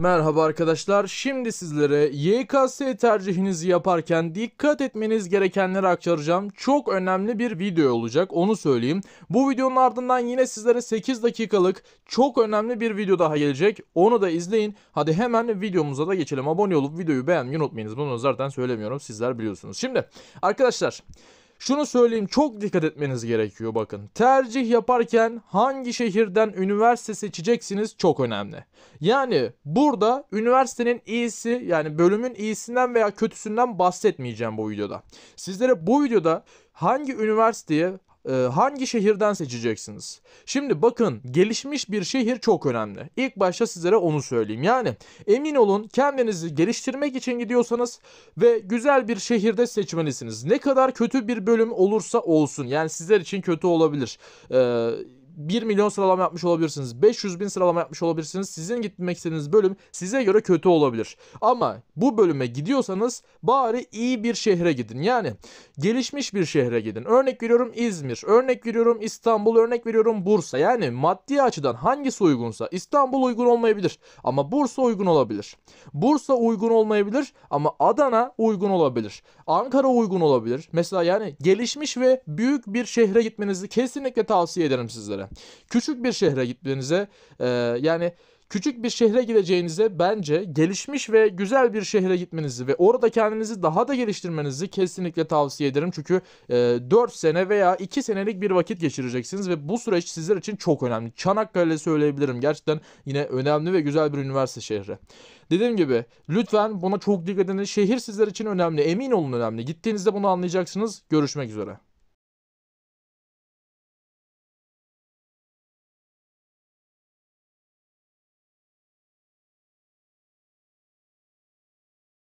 Merhaba arkadaşlar. Şimdi sizlere YKS tercihinizi yaparken dikkat etmeniz gerekenleri aktaracağım. Çok önemli bir video olacak onu söyleyeyim. Bu videonun ardından yine sizlere 8 dakikalık çok önemli bir video daha gelecek. Onu da izleyin. Hadi hemen videomuza da geçelim. Abone olup videoyu beğenmeyi unutmayınız. Bunu zaten söylemiyorum. Sizler biliyorsunuz. Şimdi arkadaşlar şunu söyleyeyim çok dikkat etmeniz gerekiyor bakın. Tercih yaparken hangi şehirden üniversite seçeceksiniz çok önemli. Yani burada üniversitenin iyisi yani bölümün iyisinden veya kötüsünden bahsetmeyeceğim bu videoda. Sizlere bu videoda hangi üniversiteye e, hangi şehirden seçeceksiniz? Şimdi bakın gelişmiş bir şehir çok önemli. İlk başta sizlere onu söyleyeyim. Yani emin olun kendinizi geliştirmek için gidiyorsanız ve güzel bir şehirde seçmelisiniz. Ne kadar kötü bir bölüm olursa olsun yani sizler için kötü olabilir. Eee 1 milyon sıralama yapmış olabilirsiniz. 500 bin sıralama yapmış olabilirsiniz. Sizin gitmek istediğiniz bölüm size göre kötü olabilir. Ama bu bölüme gidiyorsanız bari iyi bir şehre gidin. Yani gelişmiş bir şehre gidin. Örnek veriyorum İzmir, örnek veriyorum İstanbul, örnek veriyorum Bursa. Yani maddi açıdan hangisi uygunsa İstanbul uygun olmayabilir ama Bursa uygun olabilir. Bursa uygun olmayabilir ama Adana uygun olabilir. Ankara uygun olabilir. Mesela yani gelişmiş ve büyük bir şehre gitmenizi kesinlikle tavsiye ederim sizlere. Küçük bir şehre gitmenize e, yani küçük bir şehre gideceğinize bence gelişmiş ve güzel bir şehre gitmenizi ve orada kendinizi daha da geliştirmenizi kesinlikle tavsiye ederim. Çünkü e, 4 sene veya 2 senelik bir vakit geçireceksiniz ve bu süreç sizler için çok önemli. Çanakkale söyleyebilirim. Gerçekten yine önemli ve güzel bir üniversite şehri. Dediğim gibi lütfen buna çok dikkat edin. Şehir sizler için önemli. Emin olun önemli. Gittiğinizde bunu anlayacaksınız. Görüşmek üzere.